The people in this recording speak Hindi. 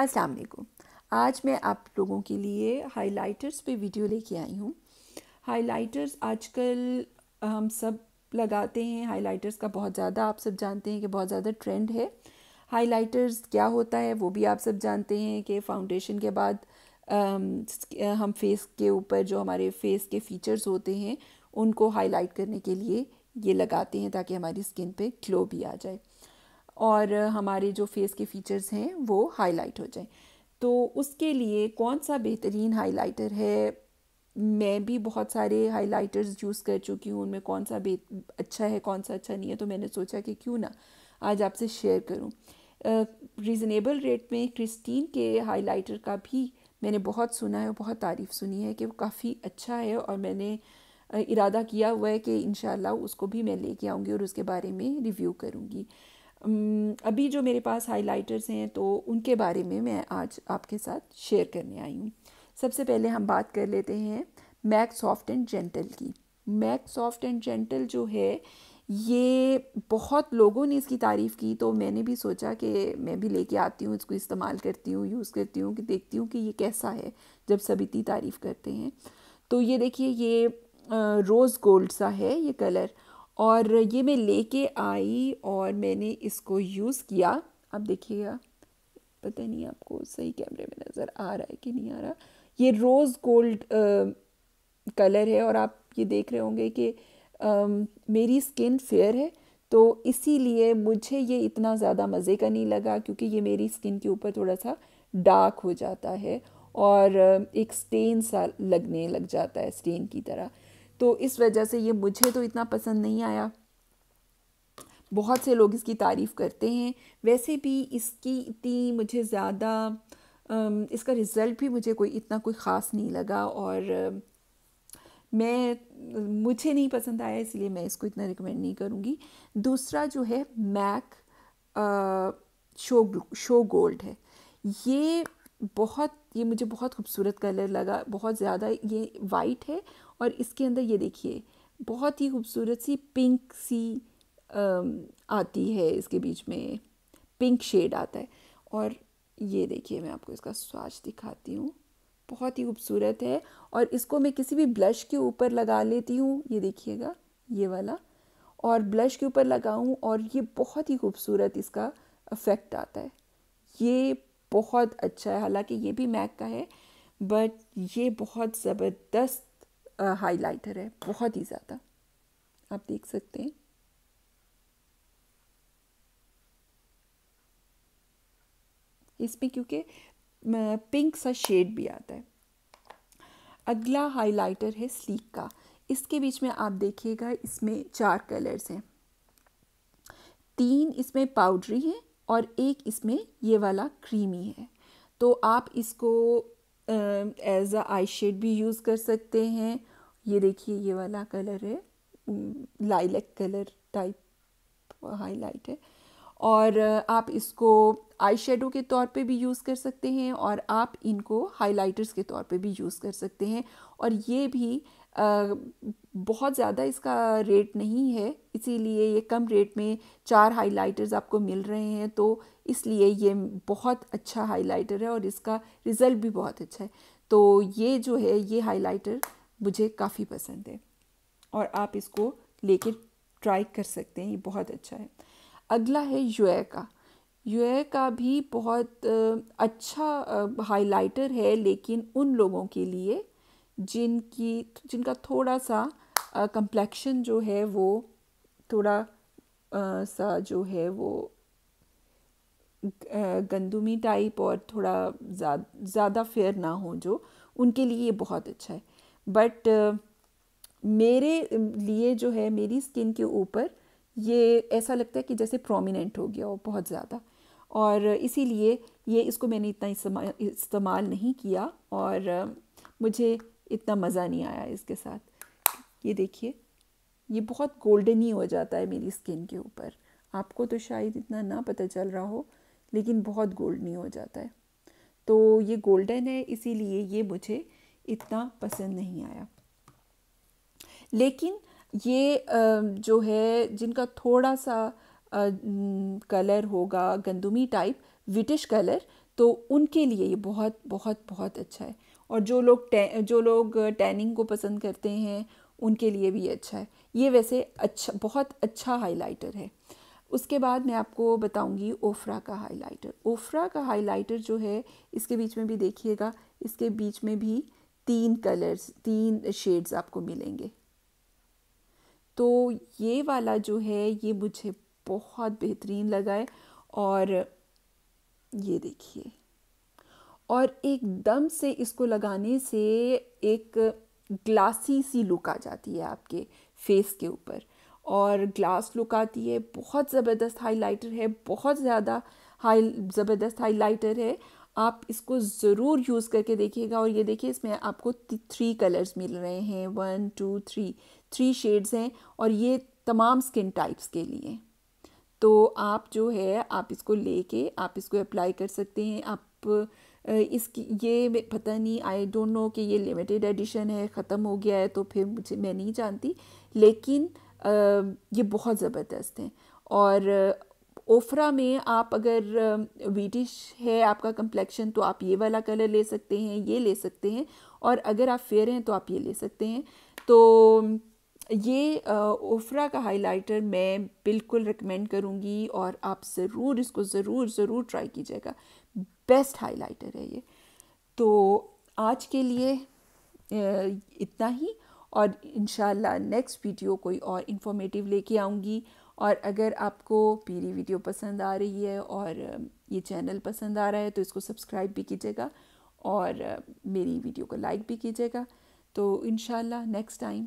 अस्सलाम वालेकुम आज मैं आप लोगों के लिए हाइलाइटर्स पे वीडियो लेके आई हूँ हाइलाइटर्स आजकल हम सब लगाते हैं हाइलाइटर्स का बहुत ज़्यादा आप सब जानते हैं कि बहुत ज़्यादा ट्रेंड है हाइलाइटर्स क्या होता है वो भी आप सब जानते हैं कि फाउंडेशन के बाद हम फेस के ऊपर जो हमारे फेस के फीचर्स होते हैं उनको हाईलाइट करने के लिए ये लगाते हैं ताकि हमारी स्किन पे ग्लो भी आ जाए और हमारे जो फेस के फीचर्स हैं वो हाईलाइट हो जाएं तो उसके लिए कौन सा बेहतरीन हाइलाइटर है मैं भी बहुत सारे हाइलाइटर्स यूज़ कर चुकी हूँ उनमें कौन सा बे अच्छा है कौन सा अच्छा नहीं है तो मैंने सोचा कि क्यों ना आज आपसे शेयर करूँ रीज़नेबल रेट में क्रिस्टीन के हाइलाइटर का भी मैंने बहुत सुना है बहुत तारीफ़ सुनी है कि वो काफ़ी अच्छा है और मैंने इरादा किया हुआ है कि इन उसको भी मैं लेके आऊँगी और उसके बारे में रिव्यू करूँगी अभी जो मेरे पास हाइलाइटर्स हैं तो उनके बारे में मैं आज आपके साथ शेयर करने आई हूँ सबसे पहले हम बात कर लेते हैं मैक सॉफ्ट एंड जेंटल की मैक सॉफ्ट एंड जेंटल जो है ये बहुत लोगों ने इसकी तारीफ़ की तो मैंने भी सोचा कि मैं भी लेके आती हूँ इसको इस्तेमाल करती हूँ यूज़ करती हूँ कि देखती हूँ कि ये कैसा है जब सब इतनी तारीफ़ करते हैं तो ये देखिए ये रोज़ गोल्ड सा है ये कलर और ये मैं लेके आई और मैंने इसको यूज़ किया आप देखिएगा पता नहीं आपको सही कैमरे में नज़र आ रहा है कि नहीं आ रहा ये रोज़ गोल्ड कलर है और आप ये देख रहे होंगे कि आ, मेरी स्किन फेयर है तो इसीलिए मुझे ये इतना ज़्यादा मज़े का नहीं लगा क्योंकि ये मेरी स्किन के ऊपर थोड़ा सा डार्क हो जाता है और एक स्टेन सा लगने लग जाता है स्टेन की तरह तो इस वजह से ये मुझे तो इतना पसंद नहीं आया बहुत से लोग इसकी तारीफ़ करते हैं वैसे भी इसकी इतनी मुझे ज़्यादा इसका रिज़ल्ट भी मुझे कोई इतना कोई ख़ास नहीं लगा और मैं मुझे नहीं पसंद आया इसलिए मैं इसको इतना रिकमेंड नहीं करूँगी दूसरा जो है मैक आ, शो शो गोल्ड है ये बहुत ये मुझे बहुत खूबसूरत कलर लगा बहुत ज़्यादा ये वाइट है और इसके अंदर ये देखिए बहुत ही खूबसूरत सी पिंक सी आती है इसके बीच में पिंक शेड आता है और ये देखिए मैं आपको इसका स्वाच दिखाती हूँ बहुत ही खूबसूरत है और इसको मैं किसी भी ब्लश के ऊपर लगा लेती हूँ ये देखिएगा ये वाला और ब्लश के ऊपर लगाऊँ और ये बहुत ही खूबसूरत इसका इफ़ेक्ट आता है ये बहुत अच्छा है हालांकि ये भी मैक का है बट ये बहुत ज़बरदस्त हाइलाइटर है बहुत ही ज़्यादा आप देख सकते हैं इसमें क्योंकि पिंक सा शेड भी आता है अगला हाइलाइटर है स्लीक का इसके बीच में आप देखिएगा इसमें चार कलर्स हैं तीन इसमें पाउडरी है और एक इसमें ये वाला क्रीमी है तो आप इसको एज अ आई शेड भी यूज़ कर सकते हैं ये देखिए ये वाला कलर है लाइलेक कलर टाइप हाईलाइट है और आप इसको आई शेडो के तौर पे भी यूज़ कर सकते हैं और आप इनको हाइलाइटर्स के तौर पे भी यूज़ कर सकते हैं और ये भी बहुत ज़्यादा इसका रेट नहीं है इसीलिए ये कम रेट में चार हाइलाइटर्स आपको मिल रहे हैं तो इसलिए ये बहुत अच्छा हाइलाइटर है और इसका रिज़ल्ट भी बहुत अच्छा है तो ये जो है ये हाइलाइटर मुझे काफ़ी पसंद है और आप इसको लेके ट्राई कर सकते हैं ये बहुत अच्छा है अगला है यूए का यूए का भी बहुत अच्छा हाइलाइटर है लेकिन उन लोगों के लिए जिनकी जिनका थोड़ा सा कंप्लेक्शन जो है वो थोड़ा आ, सा जो है वो गंदुमी टाइप और थोड़ा ज़्यादा फेयर ना हो जो उनके लिए ये बहुत अच्छा है बट मेरे लिए जो है मेरी स्किन के ऊपर ये ऐसा लगता है कि जैसे प्रोमिनेंट हो गया हो बहुत ज़्यादा और इसीलिए ये इसको मैंने इतना इस्तेमाल नहीं किया और मुझे इतना मज़ा नहीं आया इसके साथ ये देखिए ये बहुत गोल्डन ही हो जाता है मेरी स्किन के ऊपर आपको तो शायद इतना ना पता चल रहा हो लेकिन बहुत गोल्डनी हो जाता है तो ये गोल्डन है इसीलिए ये मुझे इतना पसंद नहीं आया लेकिन ये जो है जिनका थोड़ा सा कलर होगा गंदुमी टाइप विटिश कलर तो उनके लिए ये बहुत बहुत बहुत अच्छा है और जो लोग जो लोग टैनिंग को पसंद करते हैं उनके लिए भी अच्छा है ये वैसे अच्छा बहुत अच्छा हाइलाइटर है उसके बाद मैं आपको बताऊंगी ओफ्रा का हाइलाइटर ओफ्रा का हाइलाइटर जो है इसके बीच में भी देखिएगा इसके बीच में भी तीन कलर्स तीन शेड्स आपको मिलेंगे तो ये वाला जो है ये मुझे बहुत बेहतरीन लगा है और ये देखिए और एकदम से इसको लगाने से एक ग्लासी सी लुक आ जाती है आपके फेस के ऊपर और ग्लास लुक आती है बहुत ज़बरदस्त हाइलाइटर है बहुत ज़्यादा हाई ज़बरदस्त हाइलाइटर है आप इसको ज़रूर यूज़ करके देखिएगा और ये देखिए इसमें आपको थ्री कलर्स मिल रहे हैं one two three three shades हैं और ये तमाम स्किन टाइप्स के लिए तो आप जो है आप इसको लेके आप इसको अप्लाई कर सकते हैं आप इसकी ये पता नहीं आई डोंट नो कि ये लिमिटेड एडिशन है ख़त्म हो गया है तो फिर मुझे मैं नहीं जानती लेकिन ये बहुत ज़बरदस्त हैं और ओफ्रा में आप अगर वीटिश है आपका कम्प्लेक्शन तो आप ये वाला कलर ले सकते हैं ये ले सकते हैं और अगर आप फेयर हैं तो आप ये ले सकते हैं तो ये ओफ्रा का हाइलाइटर मैं बिल्कुल रिकमेंड करूँगी और आप ज़रूर इसको ज़रूर ज़रूर ट्राई कीजिएगा बेस्ट हाइलाइटर है ये तो आज के लिए इतना ही और इन नेक्स्ट वीडियो कोई और इन्फॉर्मेटिव लेके आऊँगी और अगर आपको मेरी वीडियो पसंद आ रही है और ये चैनल पसंद आ रहा है तो इसको सब्सक्राइब भी कीजिएगा और मेरी वीडियो को लाइक भी कीजिएगा तो इन नेक्स्ट टाइम